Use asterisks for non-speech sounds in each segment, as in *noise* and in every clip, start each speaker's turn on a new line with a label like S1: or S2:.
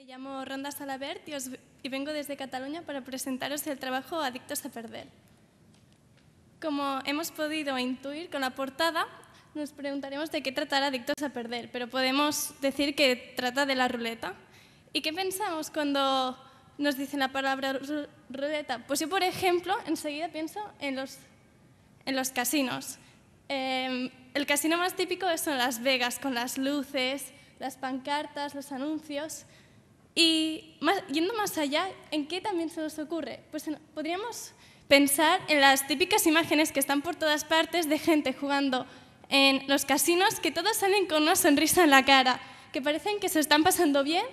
S1: Me llamo Ronda Salabert y, vengo desde Cataluña para presentaros el trabajo Adictos a Perder. Como hemos podido intuir con la portada, nos preguntaremos de qué trata Adictos a Perder, pero podemos decir que trata de la ruleta. ¿Y qué pensamos cuando nos dicen la palabra ruleta? Pues yo, por ejemplo, enseguida pienso en los, en los casinos. Em, el casino más típico son Las Vegas, con las luces, las pancartas, los anuncios. Y yendo más allá, ¿en qué también se nos ocurre? Pues podríamos pensar en las típicas imágenes que están por todas partes de gente jugando en los casinos que todos salen con una sonrisa en la cara, que parecen que se están pasando bien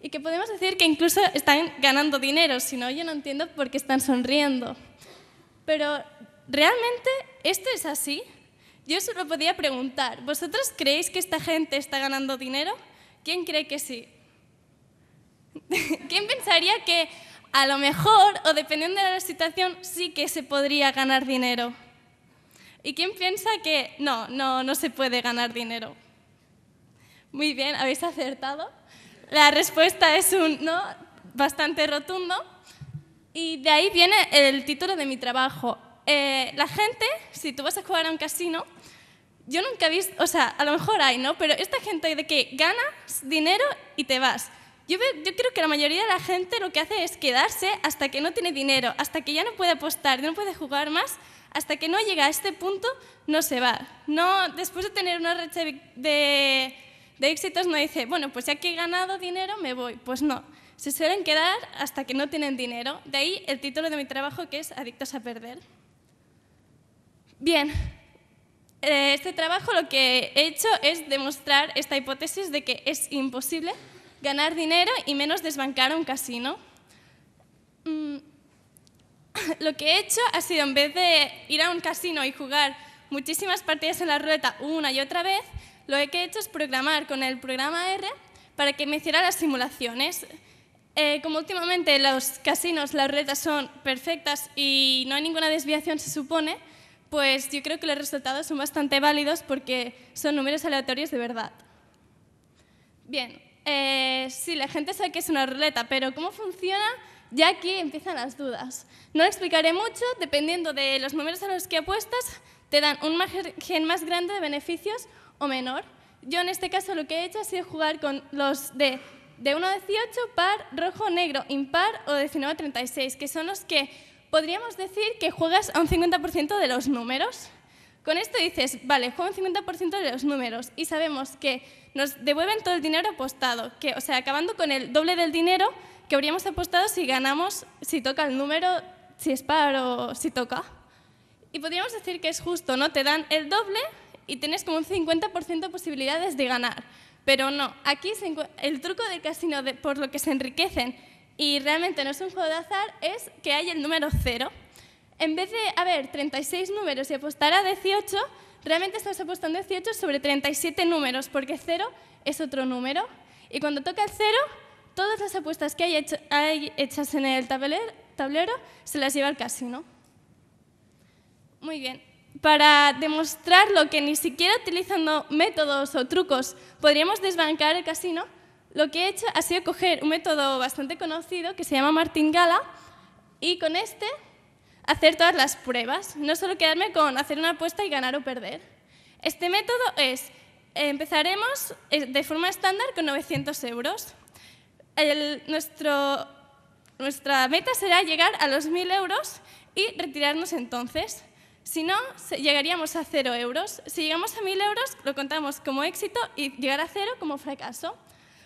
S1: y que podemos decir que incluso están ganando dinero, si no, yo no entiendo por qué están sonriendo. Pero ¿realmente esto es así? Yo solo podía preguntar, ¿vosotros creéis que esta gente está ganando dinero? ¿Quién cree que sí? *laughs* ¿Quién pensaría que a lo mejor, o dependiendo de la situación, sí que se podría ganar dinero? ¿Y quién piensa que no, no, no se puede ganar dinero? Muy bien, habéis acertado. La respuesta es un no bastante rotundo. Y de ahí viene el título de mi trabajo. Eh, la gente, si tú vas a jugar a un casino, yo nunca he visto, o sea, a lo mejor hay, ¿no? Pero esta gente de que ganas dinero y te vas. Yo, creo que la mayoría de la gente lo que hace es quedarse hasta que no tiene dinero, hasta que ya no puede apostar, no puede jugar más, hasta que no llega a este punto, no se va. No, después de tener una recha de éxitos, no dice, bueno, pues ya que he ganado dinero, me voy. Pues no, se suelen quedar hasta que no tienen dinero. De ahí el título de mi trabajo que es Adictos a Perder. Bien, eh, este trabajo lo que he hecho es demostrar esta hipótesis de que es imposible ganar dinero y menos desbancar a un casino. Mm. *laughs* Lo que he hecho ha sido, en vez de ir a un casino y jugar muchísimas partidas en la ruleta una y otra vez, lo que he hecho es programar con el programa R para que me hiciera las simulaciones. Eh, como últimamente los casinos, las ruletas son perfectas y no hay ninguna desviación, se supone, pues yo creo que los resultados son bastante válidos porque son números aleatorios de verdad. Bien, eh, sí, la gente sabe que es una ruleta, pero ¿cómo funciona? Ya aquí empiezan las dudas. No explicaré mucho, dependiendo de los números a los que apuestas, te dan un margen más grande de beneficios o menor. Yo en este caso lo que he hecho ha sido jugar con los de, de 1 a 18, par, rojo, negro, impar o 19 a 36, que son los que podríamos decir que juegas a un 50% de los números. Con esto dices, vale, juego un 50% de los números y sabemos que nos devuelven todo el dinero apostado, que, o sea, acabando con el doble del dinero que habríamos apostado si ganamos, si toca el número, si es par o si toca. Y podríamos decir que es justo, ¿no? Te dan el doble y tienes como un 50% de posibilidades de ganar. Pero no, aquí el truco del casino por lo que se enriquecen y realmente no es un juego de azar es que hay el número cero en vez de haber 36 números y apostar a 18, realmente estamos apostando 18 sobre 37 números, porque 0 es otro número. Y cuando toca el 0, todas las apuestas que hay, hechas en el tablero, se las lleva al casino. Muy bien. Para demostrar lo que ni siquiera utilizando métodos o trucos podríamos desbancar el casino, lo que he hecho ha sido coger un método bastante conocido que se llama Martingala y con este hacer todas las pruebas, no solo quedarme con hacer una apuesta y ganar o perder. Este método es, empezaremos eh, de forma estándar con 900 euros. nuestra meta será llegar a los 1.000 euros y retirarnos entonces. Si no, llegaríamos a 0 euros. Si llegamos a 1.000 euros, lo contamos como éxito y llegar a 0 como fracaso.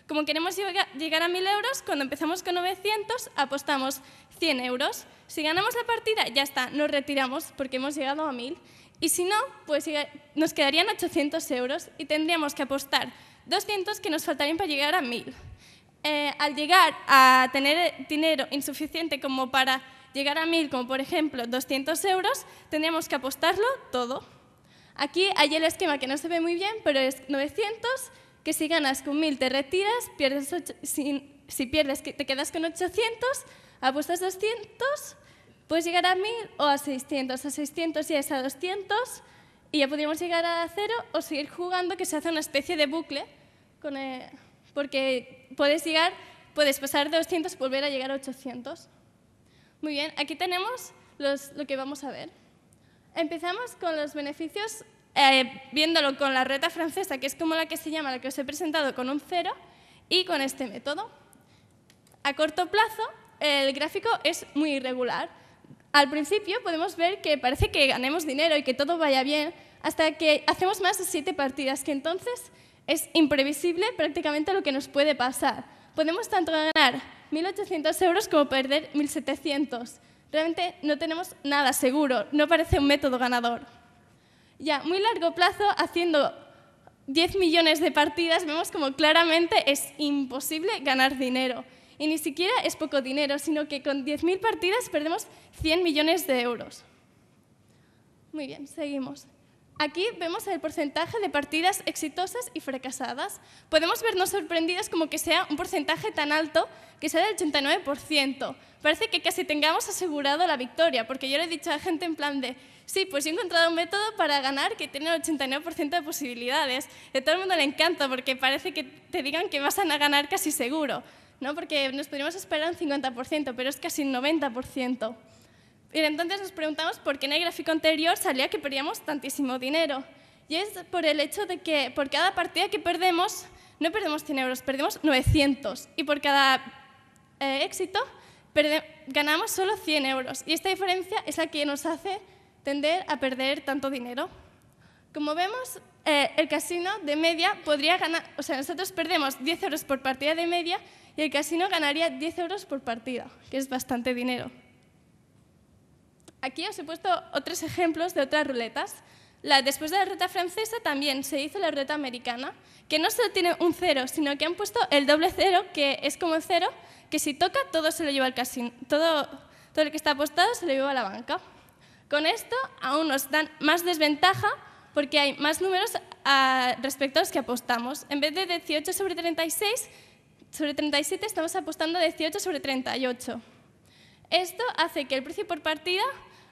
S1: Como queremos llegar a 1.000 euros, cuando empezamos con 900 apostamos 100 euros. Si ganamos la partida, ya está, nos retiramos porque hemos llegado a 1.000. Y si no, pues nos quedarían 800 euros y tendríamos que apostar 200 que nos faltarían para llegar a 1.000. Eh, al llegar a tener dinero insuficiente como para llegar a 1.000, como por ejemplo 200 euros, tendríamos que apostarlo todo. Aquí hay el esquema que no se ve muy bien, pero es 900, que si ganas con 1.000 te retiras, pierdes si, si, pierdes te quedas con 800, apuestas 200, puedes llegar a 1.000 o a 600, a 600 ya es a 200 y ya podríamos llegar a cero o seguir jugando que se hace una especie de bucle con, eh, porque puedes llegar, puedes pasar de 200 y volver a llegar a 800. Muy bien, aquí tenemos los, lo que vamos a ver. Empezamos con los beneficios eh, viéndolo con la reta francesa, que es como la que se llama, la que os he presentado con un cero, y con este método. A corto plazo, el gráfico es muy irregular. Al principio podemos ver que parece que ganemos dinero y que todo vaya bien, hasta que hacemos más de siete partidas, que entonces es imprevisible prácticamente lo que nos puede pasar. Podemos tanto ganar 1.800 euros como perder 1.700. Realmente no tenemos nada seguro, no parece un método ganador. Ya, muy largo plazo, haciendo 10 millones de partidas, vemos como claramente es imposible ganar dinero. Y ni siquiera es poco dinero, sino que con 10.000 partidas perdemos 100 millones de euros. Muy bien, seguimos. Aquí vemos el porcentaje de partidas exitosas y fracasadas. Podemos vernos sorprendidos como que sea un porcentaje tan alto que sea del 89%. Parece que casi tengamos asegurado la victoria, porque yo le he dicho a gente en plan de, sí, pues he encontrado un método para ganar que tiene el 89% de posibilidades. A todo el mundo le encanta porque parece que te digan que vas a ganar casi seguro, ¿no? porque nos podríamos esperar un 50%, pero es casi un 90%. Y entonces nos preguntamos por qué en el gráfico anterior salía que perdíamos tantísimo dinero. Y es por el hecho de que por cada partida que perdemos, no perdemos 100 euros, perdemos 900. Y por cada eh, éxito, ganamos solo 100 euros. Y esta diferencia es la que nos hace tender a perder tanto dinero. Como vemos, eh, el casino de media podría ganar, o sea, nosotros perdemos 10 euros por partida de media y el casino ganaría 10 euros por partida, que es bastante dinero. Aquí os he puesto otros ejemplos de otras ruletas. La, después de la ruleta francesa también se hizo la ruleta americana, que no solo tiene un cero, sino que han puesto el doble cero, que es como el cero, que si toca todo se lo lleva al casino, todo, todo el que está apostado se lo lleva a la banca. Con esto aún nos dan más desventaja porque hay más números ah, respecto a los que apostamos. En vez de 18 sobre 36, sobre 37 estamos apostando a 18 sobre 38. Esto hace que el precio por partida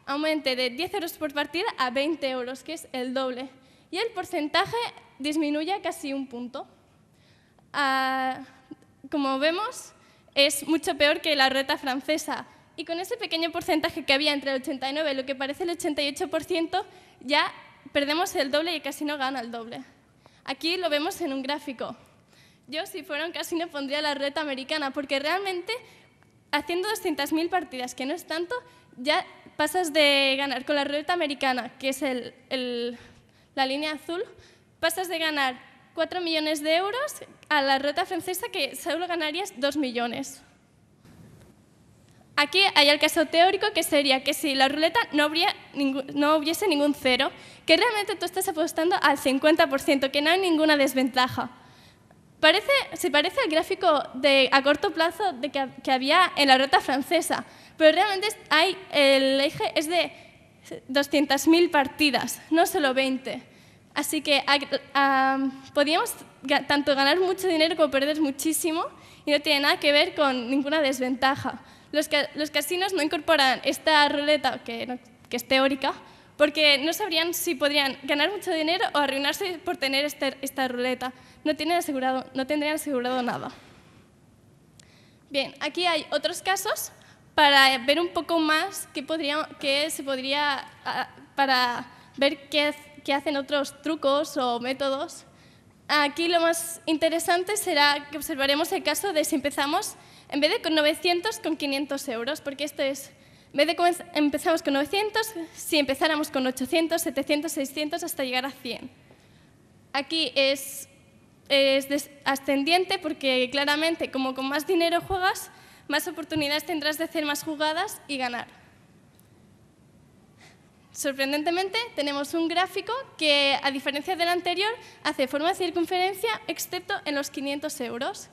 S1: aumente de 10 euros por partida a 20 euros, que es el doble. Y el porcentaje disminuye casi un punto. Ah, como vemos, es mucho peor que la reta francesa. Y con ese pequeño porcentaje que había entre el 89 y lo que parece el 88%, ya perdemos el doble y casi no gana el doble. Aquí lo vemos en un gráfico. Yo, si fuera un casino, pondría la reta americana, porque realmente haciendo 200.000 partidas, que no es tanto, ya pasas de ganar con la ruleta americana, que es la línea azul, pasas de ganar 4 millones de euros a la ruleta francesa, que solo ganarías 2 millones. Aquí hay el caso teórico que sería que si la ruleta no, hubiese ningún cero, que realmente tú estás apostando al 50%, que no hay ninguna desventaja. Parece, se parece al gráfico a corto plazo que, que había en la ruleta francesa, pero realmente hay, el eje es de 200.000 partidas, no solo 20. Así que ah, ah, podíamos tanto ganar mucho dinero como perder muchísimo y no tiene nada que ver con ninguna desventaja. Los, casinos no incorporan esta ruleta, que, es teórica, porque no sabrían si podrían ganar mucho dinero o arruinarse por tener este, esta ruleta. No, tienen asegurado, no tendrían asegurado nada. Bien, aquí hay otros casos para ver un poco más qué, se podría, para ver qué, hacen otros trucos o métodos. Aquí lo más interesante será que observaremos el caso de si empezamos en vez de con 900, con 500 euros, porque esto es, en vez de empezamos con 900, si empezáramos con 800, 700, 600, hasta llegar a 100. Aquí es, es ascendiente porque claramente como con más dinero juegas, más oportunidades tendrás de hacer más jugadas y ganar. Sorprendentemente, tenemos un gráfico que, a diferencia del anterior, hace forma de circunferencia excepto en los 500 euros.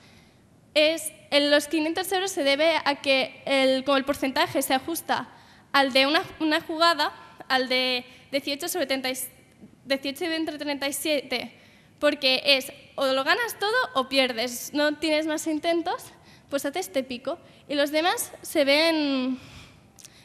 S1: Es, en los 500 euros se debe a que, el, el porcentaje se ajusta al de una, jugada, al de 18 sobre 18 entre 37, porque es o lo ganas todo o pierdes, no tienes más intentos pues hace este pico y los demás se ven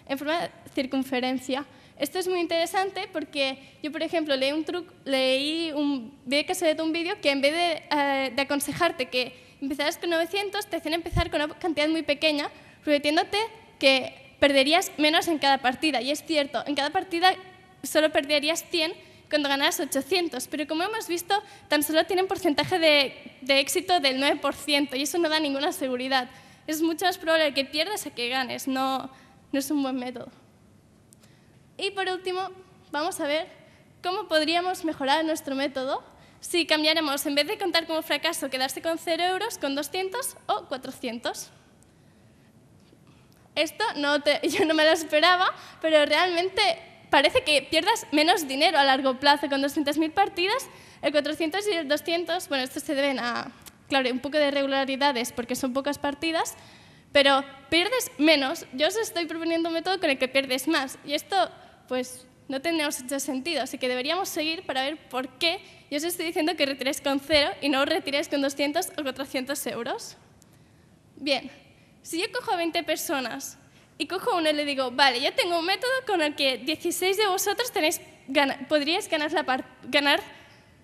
S1: en forma de circunferencia. Esto es muy interesante porque yo, por ejemplo, leí un truco, leí un vi que se ve un vídeo que en vez de, eh, de, aconsejarte que empezaras con 900, te hacían empezar con una cantidad muy pequeña, prometiéndote que perderías menos en cada partida. Y es cierto, en cada partida solo perderías 100 cuando ganaras 800, pero como hemos visto, tan solo tienen porcentaje de, éxito del 9% y eso no da ninguna seguridad. Es mucho más probable que pierdas a que ganes, no, no es un buen método. Y por último, vamos a ver cómo podríamos mejorar nuestro método si cambiáramos, en vez de contar como fracaso, quedarse con 0 euros, con 200 o 400. Esto no *laughs* yo no me lo esperaba, pero realmente parece que pierdas menos dinero a largo plazo con 200.000 partidas, el 400 y el 200, bueno, estos se deben a, claro, un poco de irregularidades porque son pocas partidas, pero pierdes menos. Yo os estoy proponiendo un método con el que pierdes más y esto, pues, no tendría mucho sentido, así que deberíamos seguir para ver por qué yo os estoy diciendo que retires con cero y no os con 200 o 400 euros. Bien, si yo cojo a 20 personas y cojo uno y le digo, vale, yo tengo un método con el que 16 de vosotros tenéis, podríais ganar, la ganar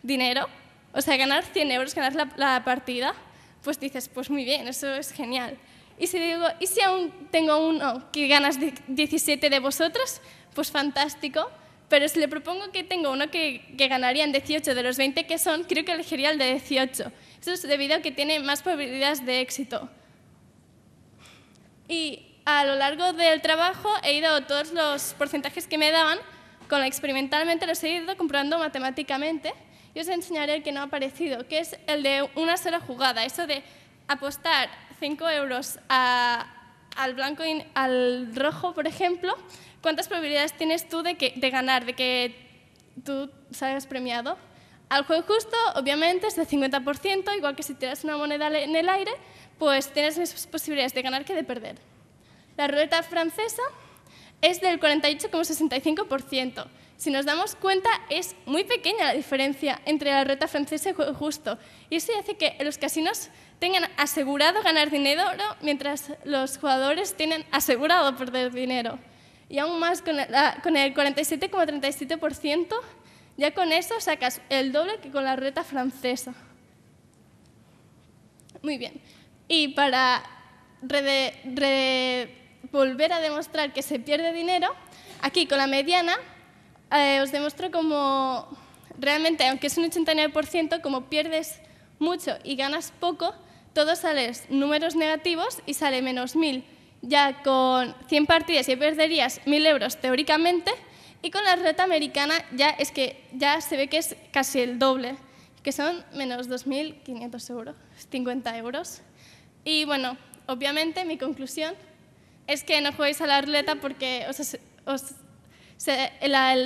S1: dinero, o sea, ganar 100 euros, ganar la, partida, pues dices, pues muy bien, eso es genial. Y si digo, ¿y si aún tengo uno que ganas 17 de vosotros? Pues fantástico. Pero si le propongo que tengo uno que, que en 18 de los 20 que son, creo que elegiría el de 18. Eso es debido a que tiene más probabilidades de éxito. Y a lo largo del trabajo he ido todos los porcentajes que me daban, con experimentalmente los he ido comprobando matemáticamente y os enseñaré el que no ha aparecido, que es el de una sola jugada, eso de apostar 5 euros al blanco y al rojo, por ejemplo, ¿cuántas probabilidades tienes tú de, ganar, de que tú salgas premiado? Al juego justo, obviamente, es de 50%, igual que si tiras una moneda en el aire, pues tienes más posibilidades de ganar que de perder. La ruleta francesa es del 48,65%. Si nos damos cuenta, es muy pequeña la diferencia entre la ruleta francesa y justo. Y eso hace que los casinos tengan asegurado ganar dinero mientras los jugadores tienen asegurado perder dinero. Y aún más con, el 47,37%, ya con eso sacas el doble que con la ruleta francesa. Muy bien. Y para re, volver a demostrar que se pierde dinero, aquí con la mediana eh, os demuestro como realmente, aunque es un 89%, como pierdes mucho y ganas poco, todos sales números negativos y sale menos 1.000. Ya con 100 partidas y perderías 1.000 euros teóricamente y con la reta americana ya es que ya se ve que es casi el doble, que son menos 2.500 euros, 50 euros. Y bueno, obviamente mi conclusión es que no juguéis a la ruleta porque el,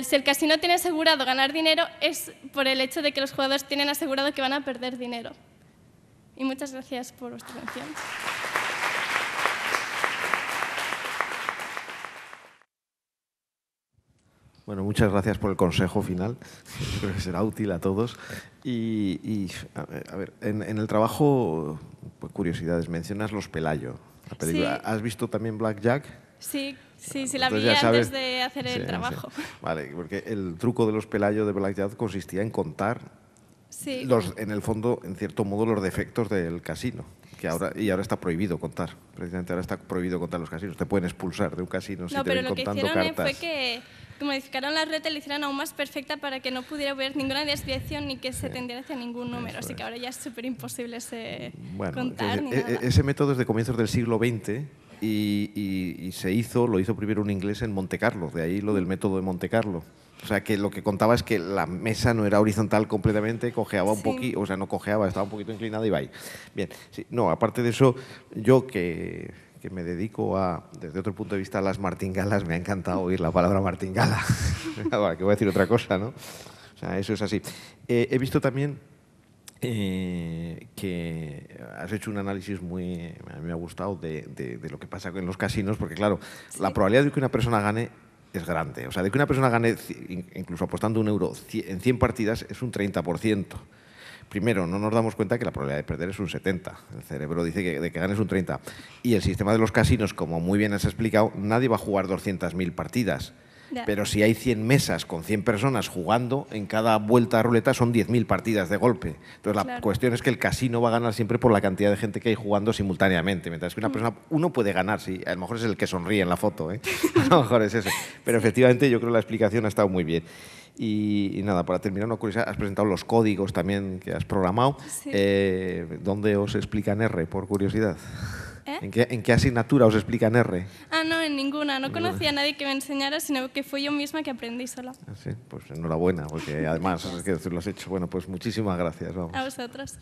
S1: si el casino tiene asegurado ganar dinero es por el hecho de que los jugadores tienen asegurado que van a perder dinero. Y muchas gracias por vuestra atención.
S2: Bueno, muchas gracias por el consejo final. *laughs* Creo que será útil a todos. Y, a ver, en, el trabajo, pues, curiosidades, mencionas los Pelayo. ¿Has visto también Black Jack?
S1: Sí, sí, sí la vi antes de hacer el trabajo.
S2: Vale, porque el truco de los pelayos de Black Jack consistía en contar los, en el fondo, en cierto modo, los defectos del casino. Que ahora, y ahora está prohibido contar. Precisamente ahora está prohibido contar los casinos. Te pueden expulsar de un casino no, si te ven contando cartas. No, pero lo que hicieron
S1: fue que, modificaron la red y la hicieron aún más perfecta para que no pudiera haber ninguna desviación ni que se tendiera hacia ningún número. Así que ahora ya es súper imposible ese contar. Eh, ni eh,
S2: Ese método es de comienzos del siglo XX y, y se hizo, lo hizo primero un inglés en Monte Carlo, de ahí lo del método de Monte Carlo. O sea, que lo que contaba es que la mesa no era horizontal completamente, cojeaba un poquito, o sea, no cojeaba, estaba un poquito inclinada y ahí. Bien, sí, no, aparte de eso, yo que, me dedico a, desde otro punto de vista, a las martingalas, me ha encantado oír la palabra martingala. *laughs* Ahora, que voy a decir otra cosa, ¿no? O sea, eso es así. Eh, he visto también eh, que has hecho un análisis muy, a mí me ha gustado, de, lo que pasa en los casinos, porque claro, la probabilidad de que una persona gane es grande. O sea, de que una persona gane, incluso apostando un euro en 100 partidas, es un 30%. Primero, no nos damos cuenta que la probabilidad de perder es un 70. El cerebro dice que de que ganes un 30. Y el sistema de los casinos, como muy bien has explicado, nadie va a jugar 200.000 partidas. Pero si hay 100 mesas con 100 personas jugando, en cada vuelta a ruleta son 10.000 partidas de golpe. Entonces la cuestión es que el casino va a ganar siempre por la cantidad de gente que hay jugando simultáneamente. Mientras que una mm. persona, uno puede ganar, sí. A lo mejor es el que sonríe en la foto, ¿eh? *laughs* a lo mejor es eso. Pero efectivamente yo creo que la explicación ha estado muy bien. Y, nada, para terminar, una curiosidad, has presentado los códigos también que has programado. Eh, ¿Dónde os explican R, por curiosidad? ¿Eh? ¿En, qué, ¿En, qué, asignatura os explican R?
S1: Ah, no, en ninguna. No conocía a nadie que me enseñara, sino que fui yo misma que aprendí sola.
S2: Ah, sí, pues enhorabuena, porque además *laughs* es que decir, lo has hecho. Bueno, pues muchísimas gracias.
S1: A vosotras.